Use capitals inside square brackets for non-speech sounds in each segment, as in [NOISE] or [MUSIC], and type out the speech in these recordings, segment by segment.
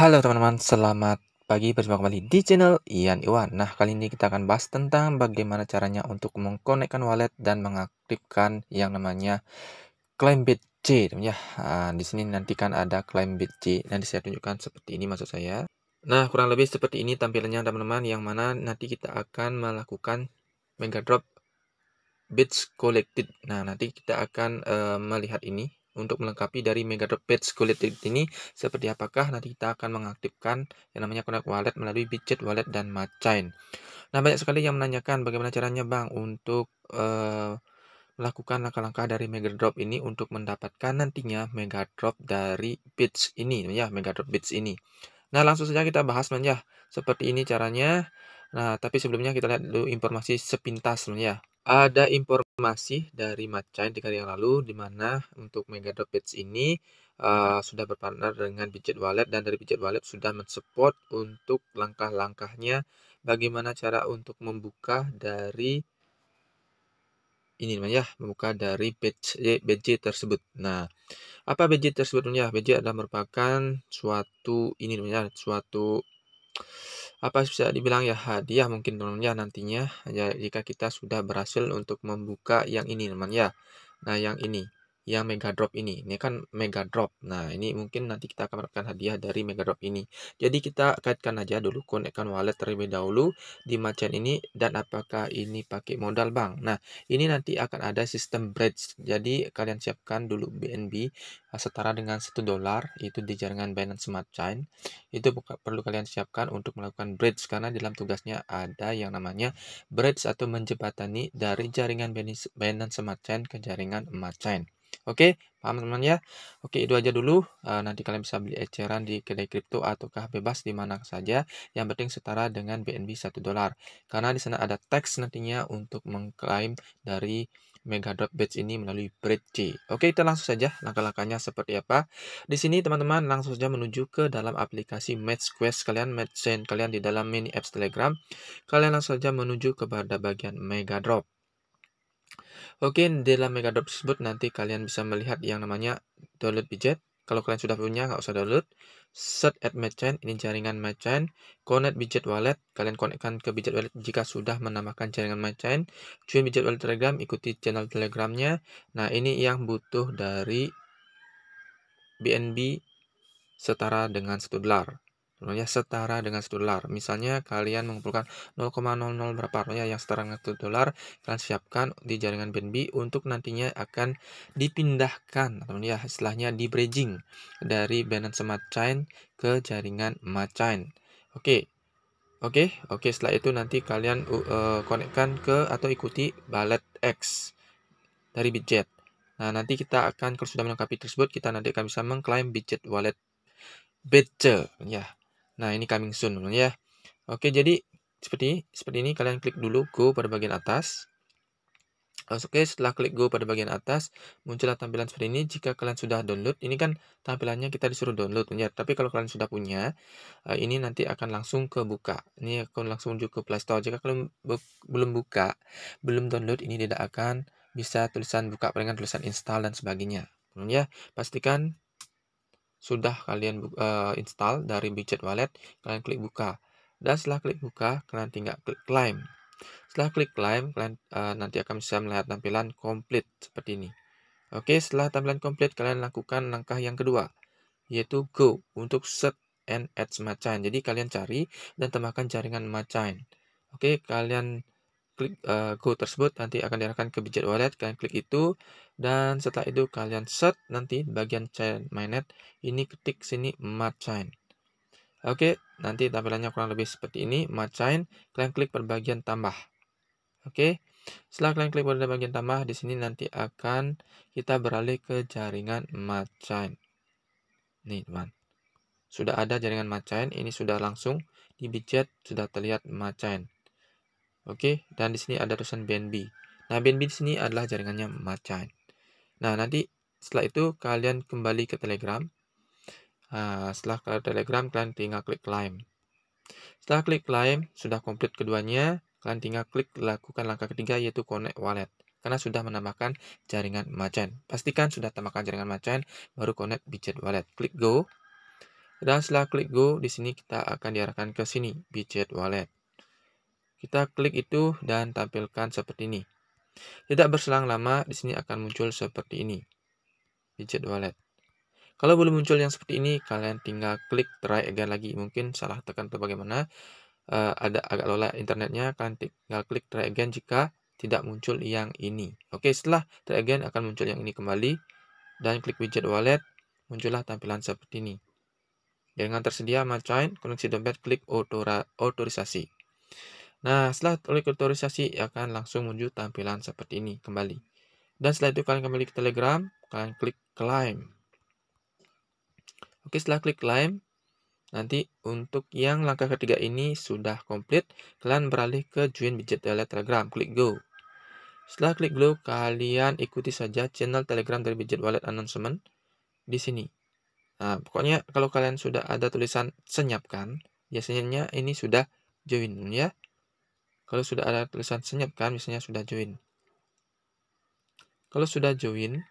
Halo teman-teman, selamat pagi berjumpa kembali di channel Ian Iwan. Nah, kali ini kita akan bahas tentang bagaimana caranya untuk mengkonekkan wallet dan mengaktifkan yang namanya Claimbit C. Ya, nah, di sini nantikan ada Claimbit C. Nanti saya tunjukkan seperti ini maksud saya. Nah, kurang lebih seperti ini tampilannya teman-teman yang mana nanti kita akan melakukan mega drop bits collected. Nah, nanti kita akan uh, melihat ini untuk melengkapi dari Megadrop page kulit ini seperti apakah nanti kita akan mengaktifkan yang namanya Connect Wallet melalui Bitget Wallet dan Matchain. Nah banyak sekali yang menanyakan bagaimana caranya bang untuk uh, melakukan langkah-langkah dari Megadrop ini untuk mendapatkan nantinya Megadrop dari bits ini ya Megadrop bits ini. Nah langsung saja kita bahas ya seperti ini caranya. Nah tapi sebelumnya kita lihat dulu informasi sepintas ya ada informasi dari Matchai tiga hari yang lalu di mana untuk Mega Page ini uh, sudah berpartner dengan Budget Wallet dan dari Budget Wallet sudah mensupport untuk langkah-langkahnya bagaimana cara untuk membuka dari ini namanya membuka dari BJ, tersebut. Nah, apa BJ tersebut? Ya, BJ adalah merupakan suatu ini namanya suatu apa bisa dibilang ya hadiah mungkin teman-teman ya nantinya ya, jika kita sudah berhasil untuk membuka yang ini teman ya nah yang ini yang mega drop ini. Ini kan mega drop. Nah, ini mungkin nanti kita akan mendapatkan hadiah dari mega drop ini. Jadi kita kaitkan aja dulu konekkan wallet terlebih dahulu di Macan ini dan apakah ini pakai modal bank. Nah, ini nanti akan ada sistem bridge. Jadi kalian siapkan dulu BNB eh, setara dengan 1 dolar itu di jaringan Binance Smart Chain. Itu perlu kalian siapkan untuk melakukan bridge karena dalam tugasnya ada yang namanya bridge atau menjembatani dari jaringan Binance Smart Chain ke jaringan Smart Chain. Oke, paham teman-teman ya? Oke, itu aja dulu. Uh, nanti kalian bisa beli eceran di kedai kripto ataukah bebas di mana saja. Yang penting setara dengan BNB 1 dolar. Karena di sana ada teks nantinya untuk mengklaim dari Megadrop Batch ini melalui Bridge C. Oke, kita langsung saja langkah-langkahnya seperti apa. Di sini teman-teman langsung saja menuju ke dalam aplikasi Match Quest kalian, Match Chain kalian di dalam mini apps Telegram. Kalian langsung saja menuju kepada bagian Megadrop. Oke, dalam Megadrop tersebut nanti kalian bisa melihat yang namanya download widget. Kalau kalian sudah punya, nggak usah download. Set at Merchant, ini jaringan Merchant. Connect widget wallet, kalian konekkan ke widget wallet jika sudah menambahkan jaringan Merchant. Join widget wallet Telegram, ikuti channel Telegramnya. Nah, ini yang butuh dari BNB setara dengan 1 dolar ya setara dengan 1 dolar. Misalnya kalian mengumpulkan 0,00 berapa rupiah yang setara dengan 1 dolar, kalian siapkan di jaringan BNB untuk nantinya akan dipindahkan teman ya istilahnya di bridging dari Binance Smart Chain ke jaringan Chain. Oke. Oke, oke setelah itu nanti kalian uh, konekkan e, ke atau ikuti Ballet X dari Bitjet. Nah, nanti kita akan kalau sudah melengkapi tersebut kita nanti akan bisa mengklaim Bitjet Wallet Bitge ya Nah, ini coming soon ya. Oke, jadi seperti seperti ini kalian klik dulu go pada bagian atas. Oke, setelah klik go pada bagian atas, muncullah tampilan seperti ini. Jika kalian sudah download, ini kan tampilannya kita disuruh download ya. Tapi kalau kalian sudah punya, eh, ini nanti akan langsung ke buka. Ini akan langsung menuju ke Play Store. Jika kalian bu belum buka, belum download, ini tidak akan bisa tulisan buka palingan tulisan install dan sebagainya. Ya, pastikan sudah kalian uh, install dari Bitget Wallet, kalian klik buka. Dan setelah klik buka, kalian tinggal klik claim. Setelah klik claim, kalian uh, nanti akan bisa melihat tampilan komplit seperti ini. Oke, setelah tampilan komplit, kalian lakukan langkah yang kedua, yaitu go untuk set and add semacam. Jadi kalian cari dan tambahkan jaringan semacam. Oke, kalian klik uh, code tersebut nanti akan diarahkan ke budget wallet kalian klik itu dan setelah itu kalian set nanti bagian chain mainnet ini ketik sini matchain oke nanti tampilannya kurang lebih seperti ini matchain kalian klik pada bagian tambah oke setelah kalian klik pada bagian tambah di sini nanti akan kita beralih ke jaringan matchain nih teman sudah ada jaringan matchain ini sudah langsung di budget sudah terlihat matchain Oke, dan di sini ada tulisan BNB. Nah, BNB di sini adalah jaringannya Macan. Nah, nanti setelah itu kalian kembali ke Telegram. Uh, setelah ke Telegram, kalian tinggal klik climb. Setelah klik climb, sudah komplit keduanya, kalian tinggal klik lakukan langkah ketiga yaitu connect wallet karena sudah menambahkan jaringan macan. Pastikan sudah tambahkan jaringan macan, baru connect Bitget Wallet. Klik go. Dan setelah klik go, di sini kita akan diarahkan ke sini, Bitget Wallet. Kita klik itu dan tampilkan seperti ini. Tidak berselang lama, di sini akan muncul seperti ini. Widget wallet. Kalau belum muncul yang seperti ini, kalian tinggal klik try again lagi. Mungkin salah tekan atau bagaimana. Uh, ada agak lola internetnya, kalian tinggal klik try again jika tidak muncul yang ini. Oke, setelah try again akan muncul yang ini kembali. Dan klik widget wallet, muncullah tampilan seperti ini. Dengan tersedia macain, koneksi dompet, klik otorisasi. Nah, setelah lektorisasi akan ya langsung menuju tampilan seperti ini kembali. Dan setelah itu kalian kembali ke Telegram, kalian klik claim. Oke, setelah klik claim, nanti untuk yang langkah ketiga ini sudah komplit, kalian beralih ke join widget Telegram, klik go. Setelah klik go, kalian ikuti saja channel Telegram dari widget wallet announcement di sini. Nah, pokoknya kalau kalian sudah ada tulisan senyapkan, biasanya ini sudah join ya. Kalau sudah ada tulisan senyap kan, misalnya sudah join. Kalau sudah join,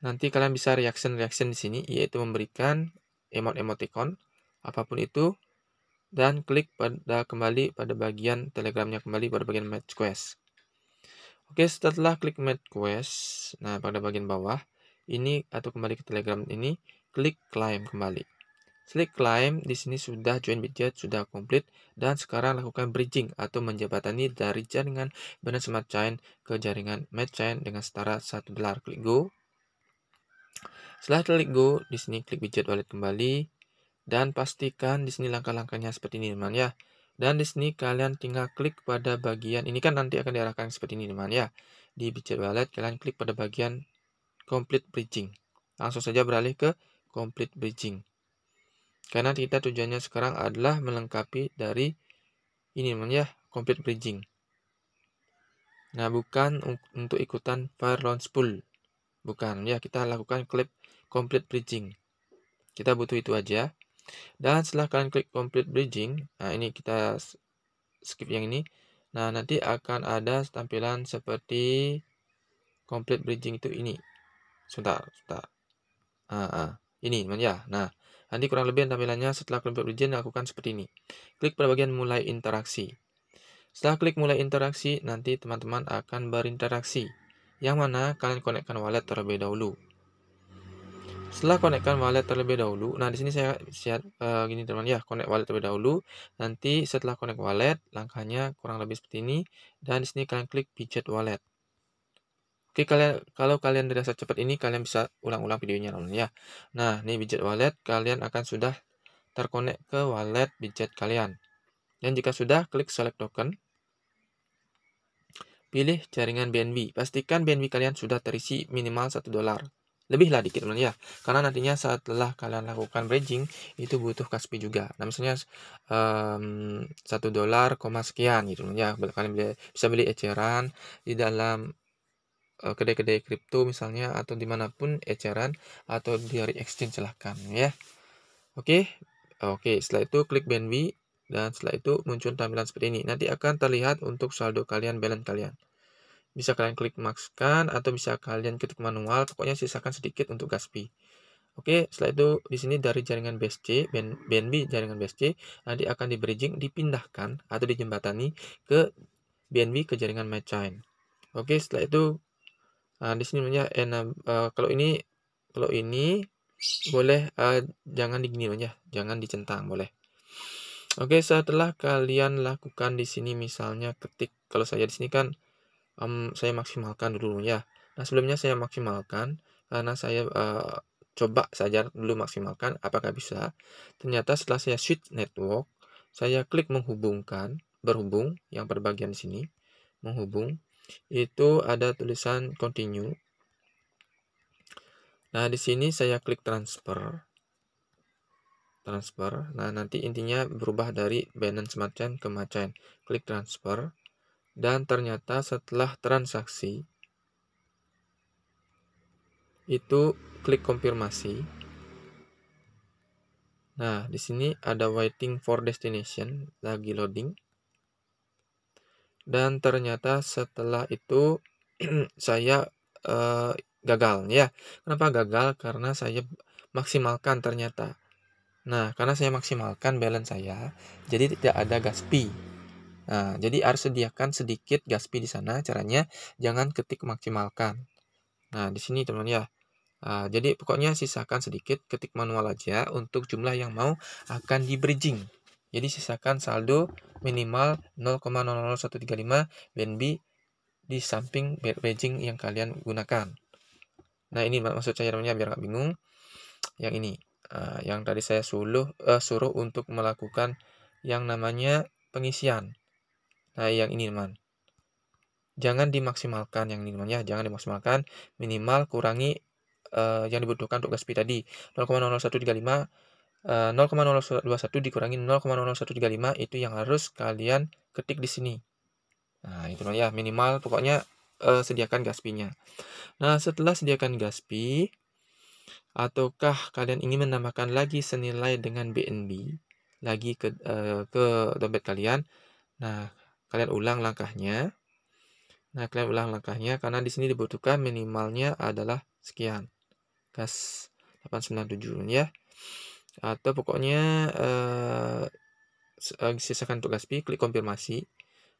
nanti kalian bisa reaction-reaction di sini, yaitu memberikan emot-emoticon, apapun itu, dan klik pada kembali pada bagian telegramnya kembali pada bagian match quest. Oke, setelah klik match quest, nah pada bagian bawah, ini atau kembali ke telegram ini, klik claim kembali. Klik climb di sini sudah join widget sudah komplit dan sekarang lakukan bridging atau menjabatani dari jaringan Binance smart chain ke jaringan match chain dengan setara satu dolar. Klik go. Setelah klik go, di sini klik widget wallet kembali dan pastikan di sini langkah-langkahnya seperti ini teman ya. Dan di sini kalian tinggal klik pada bagian ini kan nanti akan diarahkan seperti ini teman ya. Di widget wallet kalian klik pada bagian complete bridging. Langsung saja beralih ke complete bridging. Karena kita tujuannya sekarang adalah melengkapi dari ini namanya ya, complete bridging. Nah, bukan untuk ikutan fire launch pool. Bukan, ya kita lakukan klik complete bridging. Kita butuh itu aja. Dan setelah kalian klik complete bridging, nah ini kita skip yang ini. Nah, nanti akan ada tampilan seperti complete bridging itu ini. sudah, sudah, Ah, ah. ini ya. Nah, Nanti kurang lebih tampilannya setelah kelompok berjen lakukan seperti ini. Klik pada bagian mulai interaksi. Setelah klik mulai interaksi, nanti teman-teman akan berinteraksi. Yang mana kalian konekkan wallet terlebih dahulu. Setelah konekkan wallet terlebih dahulu, nah di sini saya siap e, eh, gini teman ya, konek wallet terlebih dahulu. Nanti setelah konek wallet, langkahnya kurang lebih seperti ini dan di sini kalian klik widget wallet. Oke, kalian kalau kalian dirasa cepat ini kalian bisa ulang-ulang videonya teman ya. Nah, ini widget wallet kalian akan sudah terkonek ke wallet widget kalian. Dan jika sudah, klik select token. Pilih jaringan BNB. Pastikan BNB kalian sudah terisi minimal satu dolar. Lebih lah dikit ya. Karena nantinya setelah kalian lakukan bridging itu butuh kaspi juga. Nah, misalnya um, dolar koma sekian gitu ya. Kalian bisa beli eceran di dalam Eh, kedai-kedai kripto misalnya atau dimanapun eceran atau dari exchange silahkan ya oke oke setelah itu klik BNB dan setelah itu muncul tampilan seperti ini nanti akan terlihat untuk saldo kalian balance kalian bisa kalian klik maxkan atau bisa kalian ketik manual pokoknya sisakan sedikit untuk gas fee Oke, setelah itu di sini dari jaringan BSC, BNB jaringan BSC nanti akan di bridging dipindahkan atau dijembatani ke BNB ke jaringan MyChain. Oke, setelah itu Nah, di sini namanya enab uh, eh, kalau ini kalau ini boleh uh, jangan digini aja, ya, jangan dicentang boleh. Oke, setelah kalian lakukan di sini misalnya ketik kalau saya di sini kan um, saya maksimalkan dulu ya. Nah, sebelumnya saya maksimalkan karena saya uh, coba saja dulu maksimalkan apakah bisa. Ternyata setelah saya switch network, saya klik menghubungkan, berhubung yang perbagian sini, menghubung itu ada tulisan continue. Nah, di sini saya klik transfer. Transfer. Nah, nanti intinya berubah dari balance Macan ke Macan. Klik transfer. Dan ternyata setelah transaksi, itu klik konfirmasi. Nah, di sini ada waiting for destination, lagi loading dan ternyata setelah itu [CLEARS THROAT] saya uh, gagal ya kenapa gagal karena saya maksimalkan ternyata nah karena saya maksimalkan balance saya jadi tidak ada gaspi nah, jadi harus sediakan sedikit gaspi di sana caranya jangan ketik maksimalkan nah di sini teman ya Nah, jadi pokoknya sisakan sedikit ketik manual aja untuk jumlah yang mau akan di bridging jadi sisakan saldo minimal 0,00135 BNB di samping bridging yang kalian gunakan. Nah ini maksud saya biar nggak bingung. Yang ini, uh, yang tadi saya suruh uh, eh, suruh untuk melakukan yang namanya pengisian. Nah yang ini teman. Jangan dimaksimalkan yang ini teman ya, jangan dimaksimalkan. Minimal kurangi uh, yang dibutuhkan untuk gas tadi 0,00135 0,021 dikurangi 0,00135 itu yang harus kalian ketik di sini. Nah, itu ya, minimal pokoknya uh, sediakan gaspinya. Nah, setelah sediakan gaspi ataukah kalian ingin menambahkan lagi senilai dengan BNB lagi ke uh, ke dompet kalian. Nah, kalian ulang langkahnya. Nah, kalian ulang langkahnya karena di sini dibutuhkan minimalnya adalah sekian. Gas 897 ya atau pokoknya uh, eh, eh, sisakan tugas B, klik konfirmasi.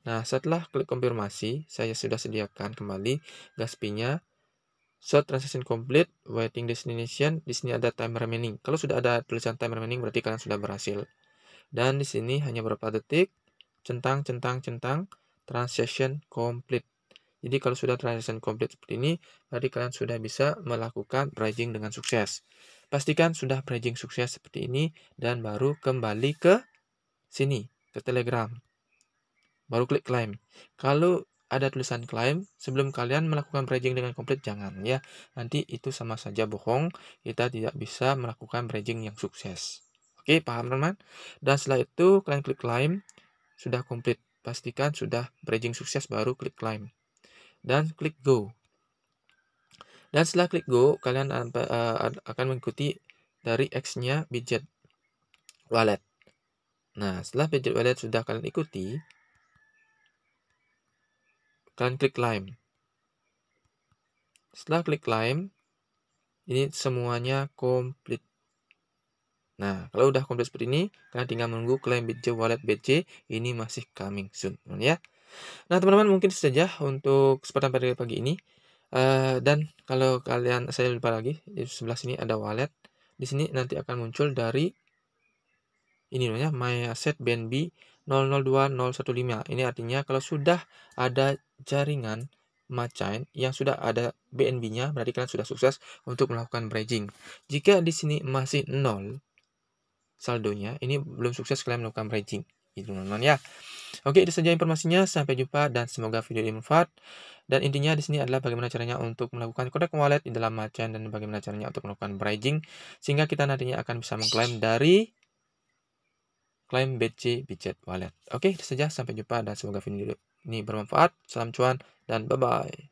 Nah, setelah klik konfirmasi, saya sudah sediakan kembali gas P-nya. So, transaction complete, waiting destination, di sini ada time remaining. Kalau sudah ada tulisan time remaining, berarti kalian sudah berhasil. Dan di sini hanya beberapa detik, centang, centang, centang, transaction complete. Jadi kalau sudah transaction complete seperti ini, berarti kalian sudah bisa melakukan bridging dengan sukses. Pastikan sudah bridging sukses seperti ini dan baru kembali ke sini, ke Telegram. Baru klik claim. Kalau ada tulisan claim, sebelum kalian melakukan bridging dengan komplit jangan ya. Nanti itu sama saja bohong, kita tidak bisa melakukan bridging yang sukses. Oke, paham teman? Dan setelah itu kalian klik claim, sudah komplit. Pastikan sudah bridging sukses baru klik claim. Dan klik go. Dan setelah klik go, kalian eh, akan mengikuti dari X-nya widget wallet. Nah, setelah widget wallet sudah kalian ikuti, kalian klik climb. Setelah klik climb, ini semuanya komplit. Nah, kalau udah komplit seperti ini, kalian tinggal menunggu klaim widget Wallet bc ini masih coming soon, ya. Nah, teman-teman mungkin saja untuk kesempatan pada pagi ini. Eh, dan kalau kalian saya lupa lagi di sebelah sini ada wallet di sini nanti akan muncul dari ini namanya my asset BNB 002015 ini artinya kalau sudah ada jaringan macain yang sudah ada BNB-nya berarti kalian sudah sukses untuk melakukan bridging jika di sini masih nol saldonya ini belum sukses kalian melakukan bridging itu teman-teman ya Oke, itu saja informasinya. Sampai jumpa dan semoga video ini bermanfaat. Dan intinya di sini adalah bagaimana caranya untuk melakukan kodek wallet di dalam Macan dan bagaimana caranya untuk melakukan bridging sehingga kita nantinya akan bisa mengklaim dari klaim BC Bicet Wallet. Oke, itu saja. Sampai jumpa dan semoga video ini bermanfaat. Salam cuan dan bye-bye.